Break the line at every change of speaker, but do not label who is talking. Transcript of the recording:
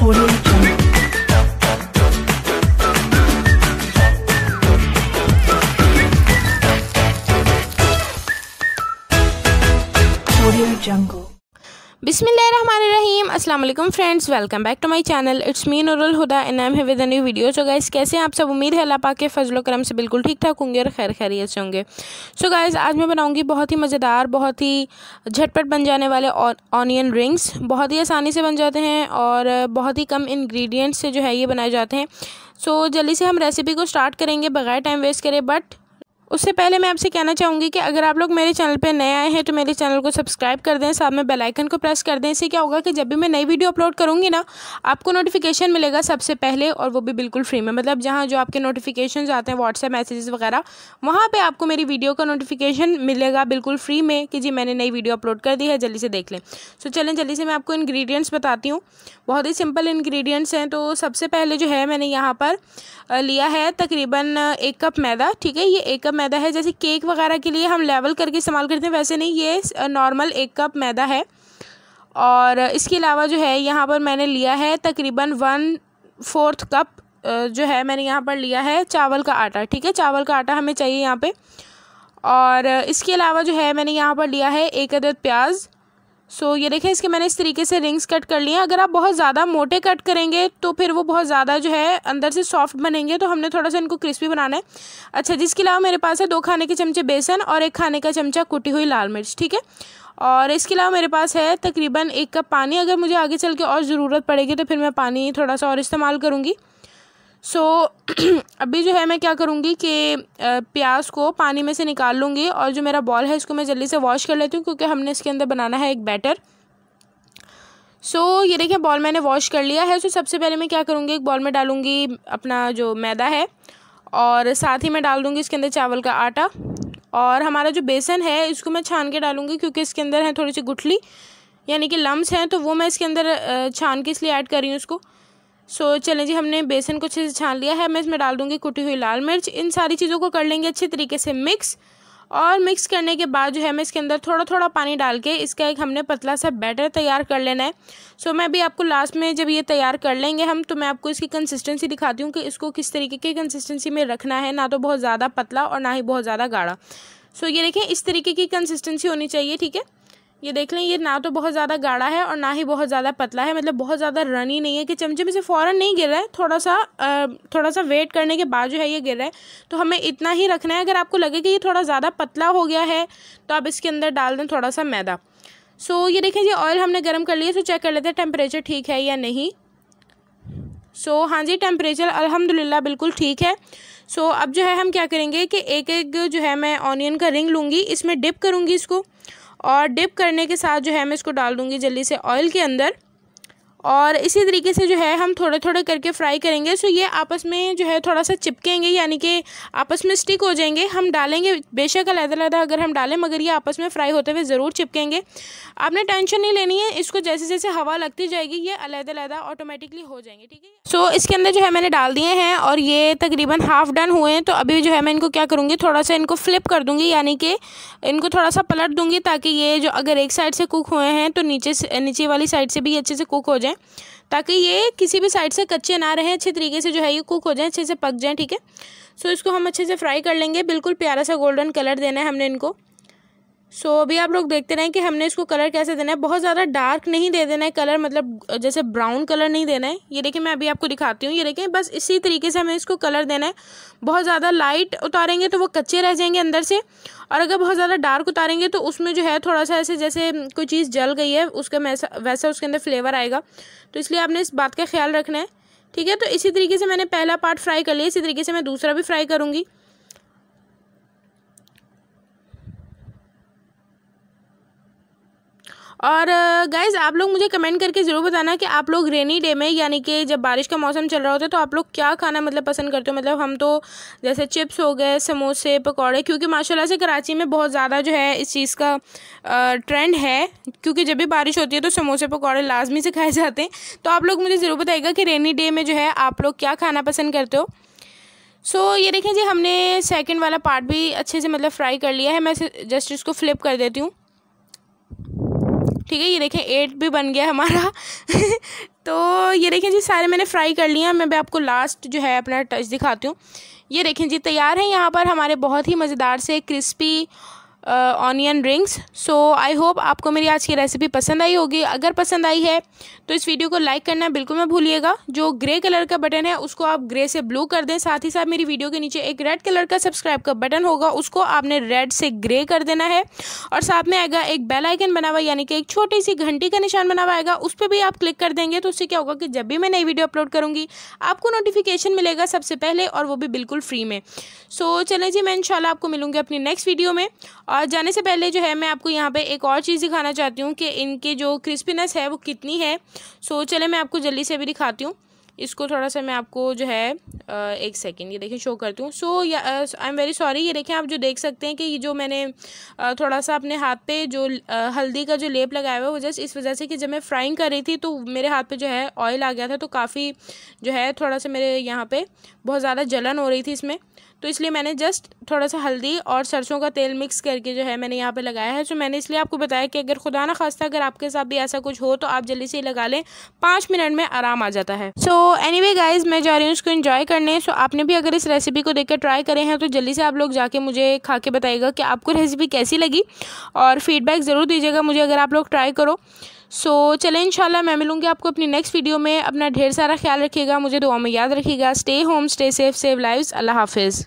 Audio Jungle. बिसमीम अल्लाम friends welcome back to my channel it's me Noorul Huda and I am with a new video so guys कैसे हैं आप सब उम्मीद है अल्लाह पाक के फजल करम से बिल्कुल ठीक ठाक होंगे और खैर खैरियत से होंगे सो गाइज गाइस आज मैं बनाऊंगी बहुत ही मज़ेदार बहुत ही झटपट बन जाने वाले ऑनियन रिंग्स बहुत ही आसानी से बन जाते हैं और बहुत ही कम इन्ग्रीडियंट्स से जो है ये बनाए जाते हैं सो so, जल्दी से हम रेसिपी को स्टार्ट करेंगे बगैर टाइम वेस्ट करें बट उससे पहले मैं आपसे कहना चाहूँगी कि अगर आप लोग मेरे चैनल पर नए आए हैं तो मेरे चैनल को सब्सक्राइब कर दें साथ में बेलाइकन को प्रेस कर दें इससे क्या होगा कि जब भी मैं नई वीडियो अपलोड करूँगी ना आपको नोटिफिकेशन मिलेगा सबसे पहले और वो भी बिल्कुल फ्री में मतलब जहाँ जो आपके नोटिफिकेशन आते हैं व्हाट्सएप मैसेजेस वगैरह वहाँ पर आपको मेरी वीडियो का नोटिफिकेशन मिलेगा बिल्कुल फ्री में कि जी मैंने नई वीडियो अपलोड कर दी है जल्दी से देख लें सो चलें जल्दी से मैं आपको इन्ग्रीडियंट्स बताती हूँ बहुत ही सिंपल इन्ग्रीडियंट्स हैं तो सबसे पहले जो है मैंने यहाँ पर लिया है तकरीबन एक कप मैदा ठीक है ये एक कप मैदा है जैसे केक वगैरह के लिए हम लेवल करके इस्तेमाल करते हैं वैसे नहीं ये नॉर्मल एक कप मैदा है और इसके अलावा जो है यहाँ पर मैंने लिया है तकरीबन वन फोर्थ कप जो है मैंने यहाँ पर लिया है चावल का आटा ठीक है चावल का आटा हमें चाहिए यहाँ पे और इसके अलावा जो है मैंने यहाँ पर लिया है एक अदद प्याज सो so, ये देखें इसके मैंने इस तरीके से रिंग्स कट कर लिए अगर आप बहुत ज़्यादा मोटे कट करेंगे तो फिर वो बहुत ज़्यादा जो है अंदर से सॉफ्ट बनेंगे तो हमने थोड़ा सा इनको क्रिस्पी बनाना है अच्छा जिसके अलावा मेरे पास है दो खाने के चमचे बेसन और एक खाने का चमचा कुटी हुई लाल मिर्च ठीक है और इसके अलावा मेरे पास है तकरीबन एक कप पानी अगर मुझे आगे चल के और ज़रूरत पड़ेगी तो फिर मैं पानी थोड़ा सा और इस्तेमाल करूँगी सो so, अभी जो है मैं क्या करूँगी कि प्याज को पानी में से निकाल लूँगी और जो मेरा बॉल है इसको मैं जल्दी से वॉश कर लेती हूँ क्योंकि हमने इसके अंदर बनाना है एक बैटर सो so, ये देखिए बॉल मैंने वॉश कर लिया है सो so, सबसे पहले मैं क्या करूँगी एक बॉल में डालूँगी अपना जो मैदा है और साथ ही मैं डाल दूँगी इसके अंदर चावल का आटा और हमारा जो बेसन है इसको मैं छान के डालूँगी क्योंकि इसके अंदर है थोड़ी सी गुठली यानी कि लम्स हैं तो वो मैं इसके अंदर छान के इसलिए ऐड कर रही हूँ उसको सो चलें जी हमने बेसन को अच्छे से छान लिया है मैं इसमें डाल दूँगी कुटी हुई लाल मिर्च इन सारी चीज़ों को कर लेंगे अच्छे तरीके से मिक्स और मिक्स करने के बाद जो है मैं इसके अंदर थोड़ा थोड़ा पानी डाल के इसका एक हमने पतला सा बैटर तैयार कर लेना है सो so, मैं भी आपको लास्ट में जब ये तैयार कर लेंगे हम तो मैं आपको इसकी कंसिस्टेंसी दिखाती हूँ कि इसको किस तरीके की कंसिस्टेंसी में रखना है ना तो बहुत ज़्यादा पतला और ना ही बहुत ज़्यादा गाढ़ा सो so, ये देखें इस तरीके की कंसिस्टेंसी होनी चाहिए ठीक है ये देख लें ये ना तो बहुत ज़्यादा गाढ़ा है और ना ही बहुत ज़्यादा पतला है मतलब बहुत ज़्यादा ही नहीं है कि चमचे में से फ़ौरन नहीं गिर रहा है थोड़ा सा थोड़ा सा वेट करने के बाद जो है ये गिर रहा है तो हमें इतना ही रखना है अगर आपको लगे कि ये थोड़ा ज़्यादा पतला हो गया है तो आप इसके अंदर डाल दें थोड़ा सा मैदा सो ये देखें ये ऑयल हमने गर्म कर लिया तो चेक कर लेते हैं टेम्परेचर ठीक है या नहीं सो so, हाँ जी टेम्परेचर अलहमदिल्ला बिल्कुल ठीक है सो so, अब जो है हम क्या करेंगे कि एक एक जो है मैं ऑनियन का रिंग लूँगी इसमें डिप करूँगी इसको और डिप करने के साथ जो है मैं इसको डाल दूँगी जल्दी से ऑयल के अंदर और इसी तरीके से जो है हम थोड़े थोड़े करके फ्राई करेंगे सो ये आपस में जो है थोड़ा सा चिपकेंगे यानी कि आपस में स्टिक हो जाएंगे हम डालेंगे बेशक अलहदा अलहदा अगर हम डालें मगर ये आपस में फ्राई होते हुए ज़रूर चिपकेंगे आपने टेंशन नहीं लेनी है इसको जैसे जैसे हवा लगती जाएगी ये अलहदा अलहदा ऑटोमेटिकली हो जाएंगे
ठीक है सो इसके अंदर जो है मैंने डाल दिए हैं
और ये तकरीबन हाफ़ डन हुए हैं तो अभी जो है मैं इनको क्या करूँगी थोड़ा सा इनको फ्लिप कर दूँगी यानी कि इनको थोड़ा सा पलट दूँगी ताकि ये जो अगर एक साइड से कुक हुए हैं तो नीचे से नीचे वाली साइड से भी अच्छे से कुक हो जाए हैं ताकि ये किसी भी साइड से कच्चे ना रहें अच्छे तरीके से जो है ये कुक हो जाएँ अच्छे से पक जाएँ ठीक है सो इसको हम अच्छे से फ्राई कर लेंगे बिल्कुल प्यारा सा गोल्डन कलर देना है हमने इनको सो so, अभी आप लोग देखते रहें कि हमने इसको कलर कैसे देना है बहुत ज़्यादा डार्क नहीं दे देना है कलर मतलब जैसे ब्राउन कलर नहीं देना है ये देखिए मैं अभी आपको दिखाती हूँ ये देखिए बस इसी तरीके से हमें इसको कलर देना है बहुत ज़्यादा लाइट उतारेंगे तो वो कच्चे रह जाएंगे अंदर से और अगर बहुत ज़्यादा डार्क उतारेंगे तो उसमें जो है थोड़ा सा ऐसे जैसे कोई चीज़ जल गई है उसका वैसा वैसा उसके अंदर फ्लेवर आएगा तो इसलिए आपने इस बात का ख्याल रखना है ठीक है तो इसी तरीके से मैंने पहला पार्ट फ्राई कर लिया इसी तरीके से मैं दूसरा भी फ्राई करूँगी और गाइज़ आप लोग मुझे कमेंट करके ज़रूर बताना कि आप लोग रेनी डे में यानी कि जब बारिश का मौसम चल रहा होता है तो आप लोग क्या खाना मतलब पसंद करते हो मतलब हम तो जैसे चिप्स हो गए समोसे पकौड़े क्योंकि माशाल्लाह से कराची में बहुत ज़्यादा जो है इस चीज़ का ट्रेंड है क्योंकि जब भी बारिश होती है तो समोसे पकौड़े लाजमी से खाए जाते हैं तो आप लोग मुझे ज़रूर बताइएगा कि रेनी डे में जो है आप लोग क्या खाना पसंद करते हो सो so, ये देखें जी हमने सेकंड वाला पार्ट भी अच्छे से मतलब फ्राई कर लिया है मैं जस्ट इसको फ्लिप कर देती हूँ ठीक है ये देखें एट भी बन गया हमारा तो ये देखें जी सारे मैंने फ्राई कर लिया मैं भी आपको लास्ट जो है अपना टच दिखाती हूँ ये देखें जी तैयार है यहाँ पर हमारे बहुत ही मज़ेदार से crispy onion rings so I hope आपको मेरी आज की रेसिपी पसंद आई होगी अगर पसंद आई है तो इस वीडियो को लाइक करना बिल्कुल मैं भूलिएगा जो ग्रे कलर का बटन है उसको आप ग्रे से ब्लू कर दें साथ ही साथ मेरी वीडियो के नीचे एक रेड कलर का सब्सक्राइब का बटन होगा उसको आपने रेड से ग्रे कर देना है और साथ में आएगा एक बेल आइकन बना हुआ यानी कि एक छोटी सी घंटी का निशान बना हुआ आएगा उस पर भी आप क्लिक कर देंगे तो उससे क्या होगा कि जब भी मैं नई वीडियो अपलोड करूँगी आपको नोटिफिकेशन मिलेगा सबसे पहले और वो भी बिल्कुल फ्री में सो चले जी मैं इन आपको मिलूँगी अपनी नेक्स्ट वीडियो में और जाने से पहले जो है मैं आपको यहाँ पे एक और चीज़ दिखाना चाहती हूँ कि इनके जो क्रिस्पीनेस है वो कितनी है सो चले मैं आपको जल्दी से भी दिखाती हूँ इसको थोड़ा सा मैं आपको जो है एक सेकेंड ये देखें शो करती हूँ so I am very sorry ये देखें आप जो देख सकते हैं कि ये जो मैंने थोड़ा सा अपने हाथ पे जो हल्दी का जो लेप लगाया हुआ है वो जस्ट इस वजह से कि जब मैं फ्राइंग कर रही थी तो मेरे हाथ पे जो है ऑयल आ गया था तो काफ़ी जो है थोड़ा सा मेरे यहाँ पर बहुत ज़्यादा जलन हो रही थी इसमें तो इसलिए मैंने जस्ट थोड़ा सा हल्दी और सरसों का तेल मिक्स करके जो है मैंने यहाँ पे लगाया है तो मैंने इसलिए आपको बताया कि अगर खुदा ना खास्ता अगर आपके साथ भी ऐसा कुछ हो तो आप जल्दी से लगा लें पाँच मिनट में आराम आ जाता है सो एनी वे गाइज मैं जा रही हूँ उसको इन्जॉय करने सो so, आपने भी अगर इस रेसिपी को देखकर ट्राई करें हैं तो जल्दी से आप लोग जाके मुझे खा के बताइएगा कि आपको रेसिपी कैसी लगी और फीडबैक ज़रूर दीजिएगा मुझे अगर आप लोग ट्राई करो सो so, चले इंशाल्लाह मैं मिलूंगी आपको अपनी नेक्स्ट वीडियो में अपना ढेर सारा ख्याल रखिएगा मुझे दुआ में याद रखिएगा stay home stay safe save lives अल्लाह हाफिज़